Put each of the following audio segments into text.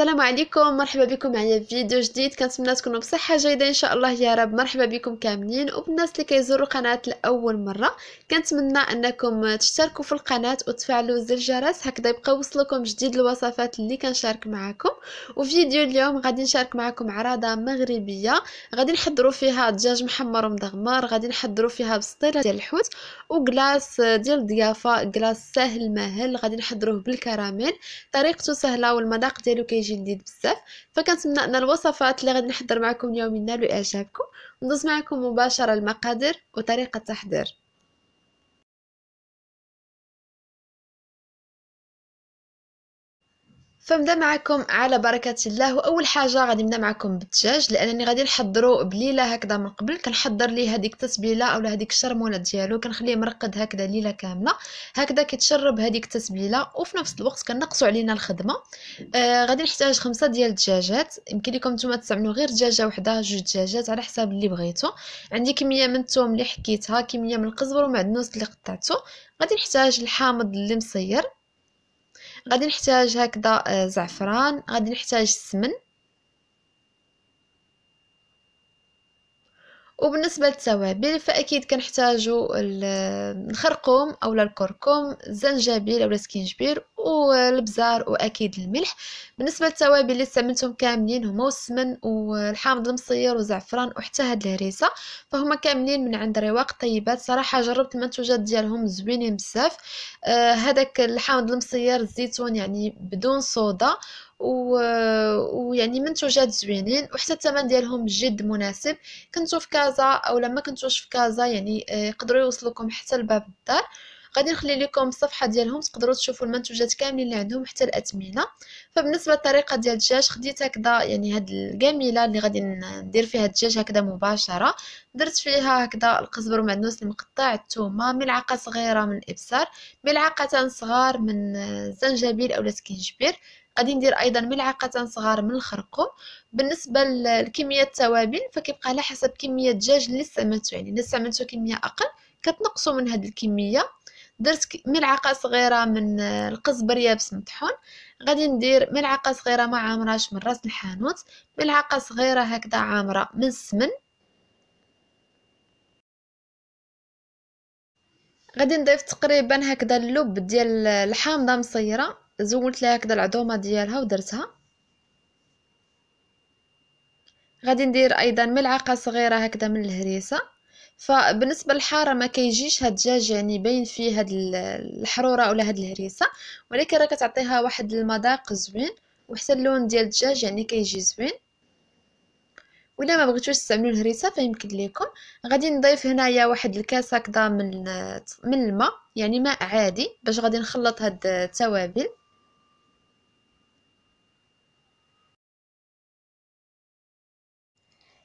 السلام عليكم مرحبا بكم معايا في فيديو جديد كنتمنى تكونوا بصحه جيده ان شاء الله يا رب مرحبا بكم كاملين وبالناس اللي كيزوروا قناه لاول مره كنتمنى انكم تشتركوا في القناه وتفعلوا زر الجرس هكذا يبقى يوصلكم جديد الوصفات اللي كنشارك معكم وفيديو اليوم غادي نشارك معكم عراضه مغربيه غادي نحضروا فيها دجاج محمر ومدغمر غادي نحضروا فيها بسطيله ديال الحوت وكلاص ديال الضيافه كلاص ساهل مهل غادي نحضروه بالكراميل طريقته سهله والمذاق ديالو كيجي لذيذ بزاف فكنتمنى ان الوصفات اللي غادي نحضر معكم اليوم ينالوا اعجابكم ندوز معكم مباشره المقادير وطريقه التحضير فنبدا معكم على بركه الله واول حاجه غادي نبدا معكم بالدجاج لانني غادي نحضرو بليله هكذا من قبل كنحضر ليه هذيك التسبيله اولا هذيك الشرموله ديالو كنخليه مرقد هكذا ليله كامله هكذا كيتشرب هذيك التسبيله وفي نفس الوقت كنقصوا علينا الخدمه آه غادي نحتاج خمسة ديال الدجاجات يمكن لكم نتوما تستعملوا غير دجاجه وحده جوج دجاجات على حساب اللي بغيتو عندي كميه من الثوم اللي حكيتها كميه من القزبر ومعدنوس اللي قطعته غادي نحتاج الحامض اللي مصير غادي نحتاج هكذا آه، زعفران غادي نحتاج السمن وبالنسبه للتوابل فاكيد كنحتاجوا الخرقوم اولا الكركم الزنجبيل اولا سكينجبير والبزار واكيد الملح بالنسبه للتوابل اللي استعملتهم كاملين هما السمن والحامض المصير وزعفران وحتى هاد الهريسه فهما كاملين من عند رواق طيبات صراحه جربت المنتوجات ديالهم زوينين بزاف آه الحامض المصير الزيتون يعني بدون صودا و... ويعني منتوجات زوينين وحتى الثمن ديالهم جد مناسب كنتو في كازا او لما كنتوش في كازا يعني آه، يقدروا يوصلوكم حتى لباب الدار غادي نخلي لكم الصفحه ديالهم تقدروا تشوفوا المنتوجات كاملين اللي عندهم حتى الاثمنه فبالنسبه للطريقه ديال الدجاج خديت هكذا يعني هاد الجميله اللي غادي ندير فيها الدجاج هكذا مباشره درت فيها هكذا القزبر والمعدنوس المقطع الثومه ملعقه صغيره من الابصار ملعقتان صغار من الزنجبيل اولا سكينجبير غادي ندير ايضا ملعقتان صغار من الخرقوم بالنسبه لكميه التوابل فكيبقى على حسب كميه الدجاج اللي استعملتو يعني الا استعملتو كميه اقل كتنقصوا من هاد الكميه درت ملعقه صغيره من القزبر يابس مطحون غادي ندير ملعقه صغيره ما عامراش من راس الحانوت ملعقه صغيره هكذا عامره من السمن غادي نضيف تقريبا هكذا اللب ديال الحامضه مصيره زولت لها هكذا العظومه ديالها ودرتها غادي ندير ايضا ملعقه صغيره هكذا من الهريسه فبالنسبه للحاره ما كيجيش هاد الدجاج يعني باين فيه هاد الحروره ولا هاد الهريسه ولكن راه كتعطيها واحد المذاق زوين وحتى اللون ديال الدجاج يعني كيجي زوين ولا ما بغيتوش تستعملوا الهريسه فيمكن لكم غادي نضيف هنايا واحد الكاسه كدا من من الماء يعني ماء عادي باش غادي نخلط هاد التوابل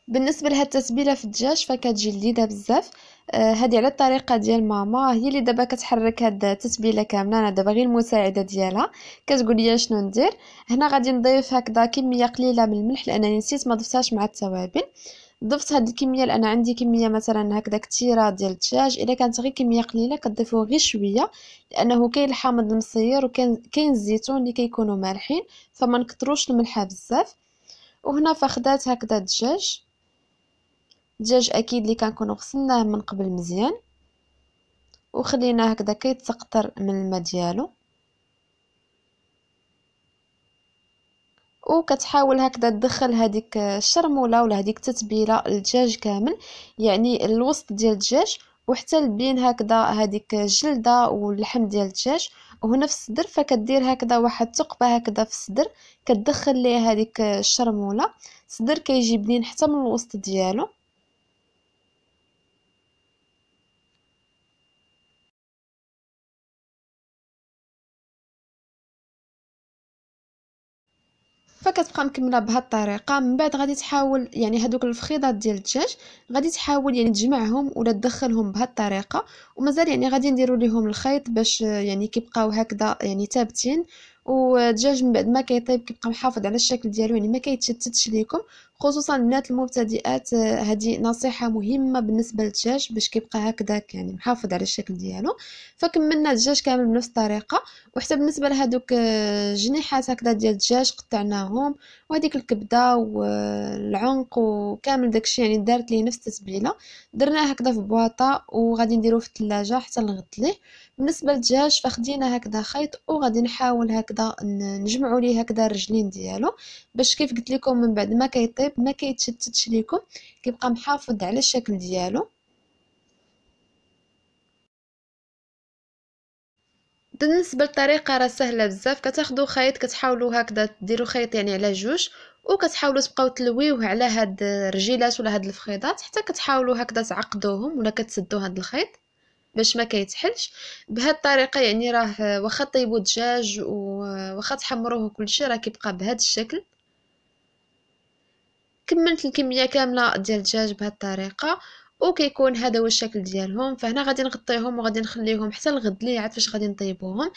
بالنسبه لهاد التتبيله في الدجاج فكتجي لذيذه بزاف هذه آه، على الطريقه ديال ماما هي اللي دابا كتحرك هاد التتبيله كامله انا دابا غير المساعده ديالها كتقول لي شنو ندير هنا غادي نضيف هكذا كميه قليله من الملح لانني نسيت ما ضفتهاش مع التوابل ضفت هاد الكميه لان عندي كميه مثلا هكذا كثيره ديال الدجاج الا كانت غير كميه قليله كتضيفوا غير شويه لانه كاين الحامض المصير وكاين الزيتون اللي كيكونوا مالحين فما نكثروش الملح بزاف وهنا فخدات هكذا الدجاج الدجاج اكيد اللي كنكونو غسلناه من قبل مزيان وخلينا هكذا كيتسقطر من الماء ديالو وكتحاول هكذا تدخل هذيك الشرموله ولا هذيك التتبيله الدجاج كامل يعني الوسط ديال الدجاج وحتى بين هكذا هذيك الجلده واللحم ديال الدجاج وهنا في الصدر فكدير هكذا واحد ثقبه هكذا في الصدر كتدخل ليه هذيك الشرموله الصدر كيجي بنين حتى من الوسط ديالو فكتبقى مكمله بهاد الطريقه من بعد غادي تحاول يعني هذوك الفخيضات ديال الدجاج غادي تحاول يعني تجمعهم ولا تدخلهم بهاد الطريقه ومازال يعني غادي نديروا ليهم الخيط باش يعني كيبقاو هكذا يعني ثابتين والدجاج من بعد ما كيطيب كيبقى محافظ على الشكل ديالو يعني ما كيتشتتش ليكم خصوصا البنات المبتدئات آه، هذه نصيحه مهمه بالنسبه للدجاج باش كيبقى هكذاك يعني محافظ على الشكل ديالو فكملنا الدجاج كامل بنفس الطريقه وحتى بالنسبه لهذوك آه، جنيحات هكذا ديال الدجاج قطعناهم وهذيك الكبده والعنق وكامل داكشي يعني دارت ليه نفس التتبيله درناه هكذا في بواطه وغادي نديروه في الثلاجه حتى نغطليه ليه بالنسبه للدجاج فخدينا هكذا خيط وغادي نحاول هكذا نجمعوا ليه هكذا الرجلين ديالو باش كيف قلت لكم من بعد ما كيطيب الطبيب ما كيتشتتش ليكم كيبقى محافظ على الشكل ديالو بالنسبه للطريقه راه سهله بزاف كتاخذوا خيط كتحاولوا هكذا ديروا خيط يعني على جوج وكتحاولوا تبقاو تلويوه على هاد الرجيلات ولا هاد الفخيضات حتى كتحاولوا هكذا تعقدوهم ولا كتسدوا هاد الخيط باش ما كيتحلش بهاد الطريقه يعني راه واخا طيبوا الدجاج واخا تحمروه كلشي راه كيبقى بهاد الشكل كملت الكميه كامله ديال الدجاج بهذه الطريقه وكيكون هذا هو الشكل ديالهم فهنا غادي نغطيهم وغادي نخليهم حتى الغد اللي عاد فاش غادي نطيبوهم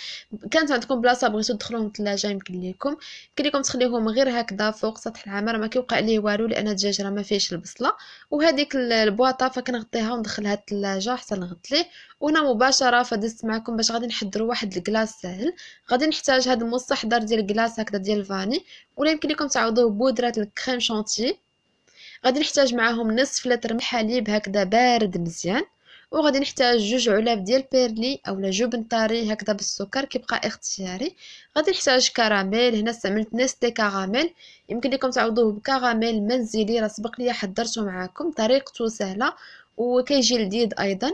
كانت عندكم بلاصه بغيتو تدخلوهم الثلاجه يمكن لكم يمكن ليكم تخليوهم غير هكذا فوق سطح العمر ما كيوقع ليه والو لان الدجاج راه ما فيهش البصله وهذيك البواطه فكنغطيها وندخلها الثلاجه حتى الغد ليه وهنا مباشره فدست معكم باش غادي نحضروا واحد الكلاص ساهل غادي نحتاج هذا المستحضر ديال الكلاص هكذا ديال الفاني ولا يمكن لكم تعوضوه بودره الكريم شانتيه غادي نحتاج معاهم نصف لتر من الحليب هكذا بارد مزيان وغادي نحتاج جوج علب ديال بيرلي اولا جبن طري هكذا بالسكر كيبقى اختياري غادي نحتاج كراميل هنا استعملت نستي كراميل يمكن لكم تعوضوه بكراميل منزلي راه سبق ليا حضرته معاكم طريقته سهله وكيجي لذيذ ايضا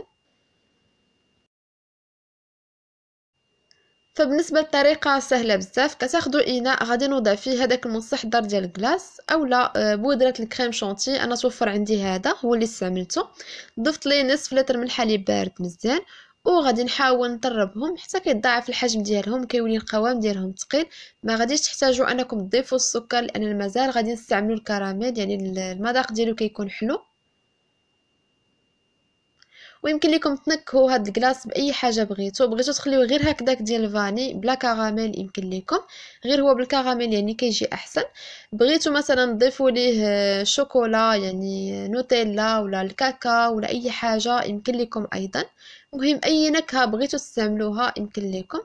فبالنسبه للطريقه سهله بزاف كتاخذوا اناء غادي نوضع فيه هذاك المستحضر ديال الكلاص اولا آه، بودره الكريم شونتي انا توفر عندي هذا هو اللي استعملته ضفت ليه نصف لتر من الحليب بارد مزيان وغادي نحاول نطربهم حتى كيتضاعف الحجم ديالهم كيولي القوام ديالهم تقيل ما غاديش تحتاجوا انكم تضيفوا السكر لان مازال غادي نستعملوا الكراميل يعني المذاق ديالو كيكون حلو ويمكن لكم تنكهوا هاد الكلاص باي حاجه بغيتو بغيتو تخليو غير هكذاك ديال الفاني بلا كراميل يمكن لكم غير هو بالكراميل يعني كيجي احسن بغيتو مثلا تضيفوا ليه آه، شوكولا يعني آه، نوتيلا ولا الكاكاو ولا اي حاجه يمكن لكم ايضا مهم اي نكهه بغيتو تستعملوها يمكن لكم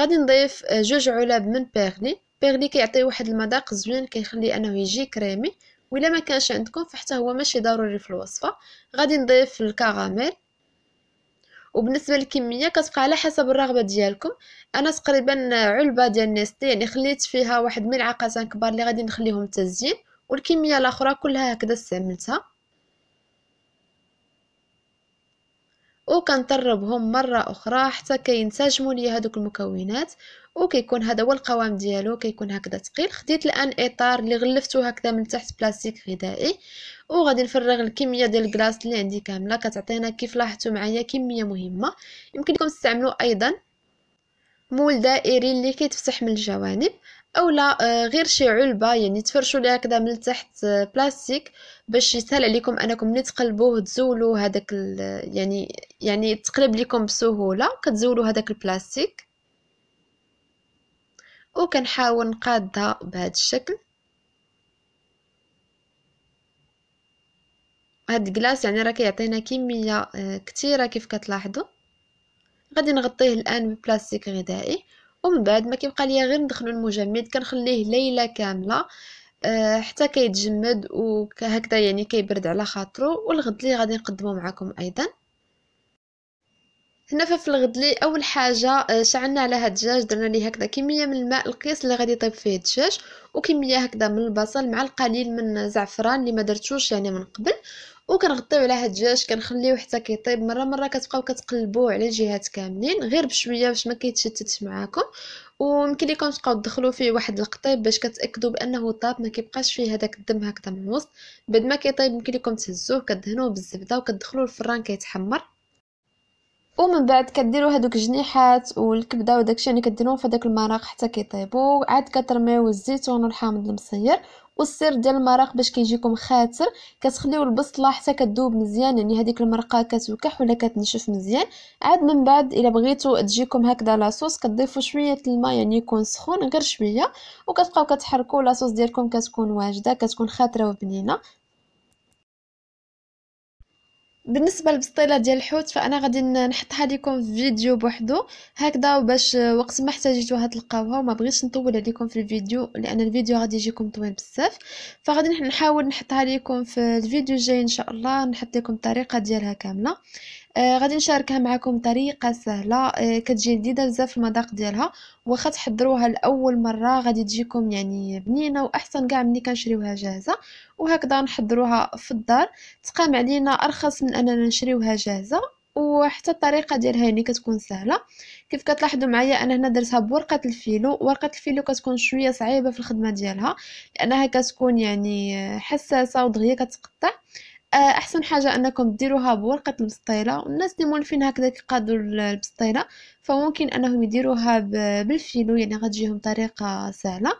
غادي نضيف آه، جوج علب من بيرلي بيرلي كيعطي واحد المذاق زوين كيخلي انه يجي كريمي ولا ما كانش عندكم فحتى هو ماشي ضروري في الوصفه غادي نضيف الكراميل وبالنسبه للكميه كتبقى على حسب الرغبه ديالكم انا تقريبا علبه ديال نيستي يعني خليت فيها واحد ملعقه كبار اللي غادي نخليهم تزيين والكميه الاخرى كلها هكذا استعملتها وكنطربهم مره اخرى حتى كينسجموا لي هذوك المكونات وكيكون هذا هو القوام ديالو كيكون هكذا ثقيل خديت الان اطار اللي غلفته هكذا من تحت بلاستيك غذائي وغادي نفرغ الكميه ديال الكلاص اللي عندي كامله كتعطينا كيف لاحظتوا معايا كميه مهمه يمكن لكم تستعملوا ايضا مول دائري اللي كيتفتح من الجوانب او لا آه، غير شي علبه يعني تفرشوا ليها كذا من تحت آه، بلاستيك باش يسهل عليكم انكم ملي تقلبوه تزولوا هذاك يعني يعني تقلب لكم بسهوله كتزولوا هذاك البلاستيك وكنحاول نقادها بهذا الشكل هاد الكلاس يعني راه كيعطينا كميه آه، كثيره كيف كتلاحظوا غادي نغطيه الان ببلاستيك غذائي ومن بعد ما كيبقى ليا غير ندخلو المجمد كنخليه ليله كامله أه حتى كيتجمد وهكذا يعني كيبرد على خاطرو والغد اللي غادي نقدمه معكم ايضا هنا ففي الغدلي اول حاجه آه، شعلنا على هاد الدجاج درنا ليه هكذا كميه من الماء القياس اللي غادي يطيب فيه الدجاج وكميه هكذا من البصل مع القليل من الزعفران اللي ما درتوش يعني من قبل وكنغطيو على هاد الدجاج كنخليوه حتى كيطيب مره مره كتبقاو كتقلبوه على الجهات كاملين غير بشويه باش ما كيتشتتش معاكم ويمكن لكم تبقاو تدخلوا فيه واحد القطيب باش كتاكدوا بانه طاب ما كيبقاش فيه هذاك الدم هكذا من الوسط بعد ما كيطيب يمكن لكم تهزوه كدهنوه بالزبده وكتدخلوه الفران كيتحمر ومن بعد كديروا هذوك الجنيحات والكبده وداكشي اللي يعني كديرهم في هذاك المراق حتى كيطيبوا عاد كترميو الزيتون والحامض المصير والسر ديال المراق باش كيجيكم خاتر كتخليو البصله حتى كتذوب مزيان يعني هذيك المرقه كتوكح ولا كتنشف مزيان عاد من بعد الا بغيتو تجيكم هكذا لاصوص كتضيفوا شويه الماء يعني يكون سخون غير شويه وكتبقاو كتحركوا لاصوص ديالكم كتكون واجده كتكون خاطره وبنينه بالنسبه للبسطيله ديال الحوت فانا غادي نحطها لكم في فيديو بوحدو هكذا باش وقت ما احتاجيتوها تلقاوها وما بغيتش نطول عليكم في الفيديو لان الفيديو غادي يجيكم طويل بزاف فغادي نحاول نحطها لكم في الفيديو الجاي ان شاء الله نحط لكم الطريقه ديالها كامله آه غادي نشاركها معكم طريقه سهله آه كتجي لذيذه بزاف المذاق ديالها واخا تحضروها لاول مره غادي تجيكم يعني بنينه واحسن كاع ملي كنشريوها جاهزه وهكذا نحضروها في الدار تقام علينا ارخص من اننا نشريوها جاهزه وحتى الطريقه ديالها يعني كتكون سهله كيف كتلاحظوا معايا انا هنا درتها بورقه الفيلو ورقه الفيلو كتكون شويه صعيبه في الخدمه ديالها لانها كتكون يعني حساسه ودغيا كتقطع آه، احسن حاجه انكم ديروها بورقه البسطيله والناس اللي مولفين هكذا كيقادوا البسطيله فممكن انهم يديروها بالفيلو يعني غتجيهم طريقه سهله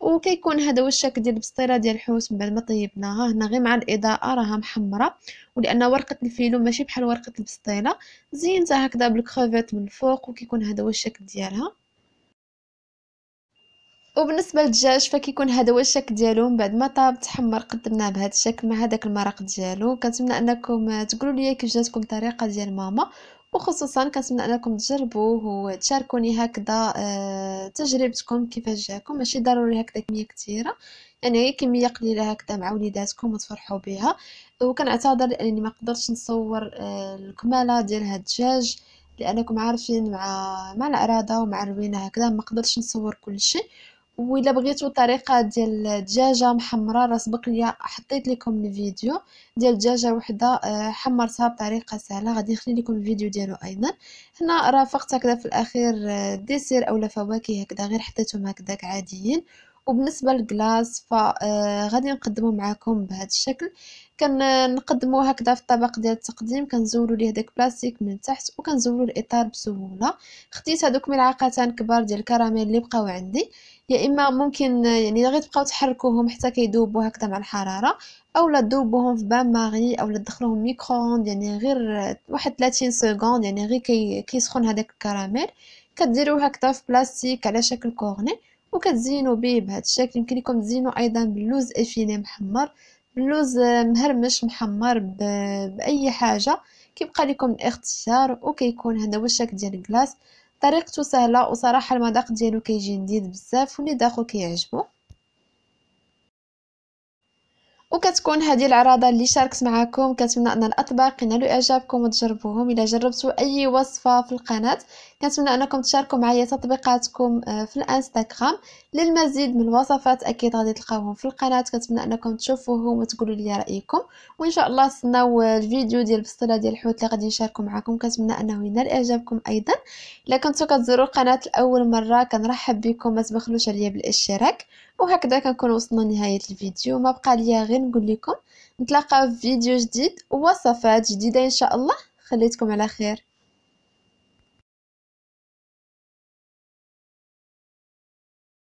وكيكون هذا هو الشكل ديال البسطيله ديال الحوت من بعد ما طيبناها هنا غير مع الاضاءه راها محمره ولان ورقه الفيلو ماشي بحال ورقه البسطيله زينتها هكذا بالكروفيت من الفوق وكيكون هذا هو الشكل ديالها وبالنسبه للدجاج فكيكون هذا هو الشكل ديالو من بعد ما طاب تحمر قدمناه بهذا الشكل مع هذاك المرق ديالو كنتمنى انكم تقولوا لي كيف جاتكم الطريقه ديال ماما وخصوصا كنتمنى انكم تجربوه وتشاركوني هكذا آه، تجربتكم كيفاش جاكم ماشي ضروري هكذا كميه كثيره يعني هي كميه قليله هكذا مع وليداتكم وتفرحوا بها وكنعتذر لاني ما قدرتش نصور آه، الكماله ديال هاد الدجاج لانكم عارفين مع مع العراضه ومع الروينه هكذا ما قدرتش نصور كل شيء وإلا بغيتو طريقة ديال دجاجة محمرة راه سبق ليا حطيت لكم الفيديو ديال دجاجة وحدة آه، حمرتها بطريقة سهلة غادي نخلي لكم الفيديو ديالو أيضا هنا رافقت هكذا في الأخير آه، ديسير أولا فواكه هكذا غير حطيتهم هكداك عاديين وبالنسبه للكلاص فغادي آه، نقدمه معكم بهذا الشكل كنقدمو هكذا في الطبق ديال التقديم كنزولو ليه داك بلاستيك من تحت وكنزولو الاطار بسهوله خديت هذوك ملعقتان كبار ديال الكراميل اللي بقاو عندي يا اما ممكن يعني غير تبقاو تحركوهم حتى كيذوبوا هكذا مع الحراره اولا تذوبوهم في بان ماغي اولا تدخلوهم ميكرووند يعني غير واحد 30 سكوند يعني غير كي كيسخن هذاك الكراميل كديروه هكذا في بلاستيك على شكل كورني وكتزينوا به بهذا الشكل يمكن لكم تزينوا ايضا باللوز افيني محمر باللوز مهرمش محمر باي حاجه كيبقى لكم الاختيار وكيكون هذا هو الشكل ديال الكلاص طريقته سهله وصراحه المذاق ديالو كيجي لذيذ بزاف واللي داخو كيعجبو وكتكون هذه العراضه اللي شاركت معكم كنتمنى ان الاطباق ينالوا اعجابكم وتجربوهم الى جربتوا اي وصفه في القناه كنتمنى انكم تشاركوا معايا تطبيقاتكم آه، في الانستغرام للمزيد من الوصفات اكيد غادي تلقاوهم في القناه كنتمنى انكم تشوفوهم وتقولوا لي رايكم وان شاء الله تسناو الفيديو ديال البسطيله ديال الحوت اللي غادي نشاركو معكم كنتمنى انه ينال اعجابكم ايضا الا كنتو كتزوروا القناه لاول مره كنرحب بكم ما تبخلوش عليا بالاشتراك وهكذا كنكون وصلنا لنهايه الفيديو ما بقى ليا غير نقول لكم نتلاقاو في فيديو جديد ووصفات جديده ان شاء الله خليتكم على خير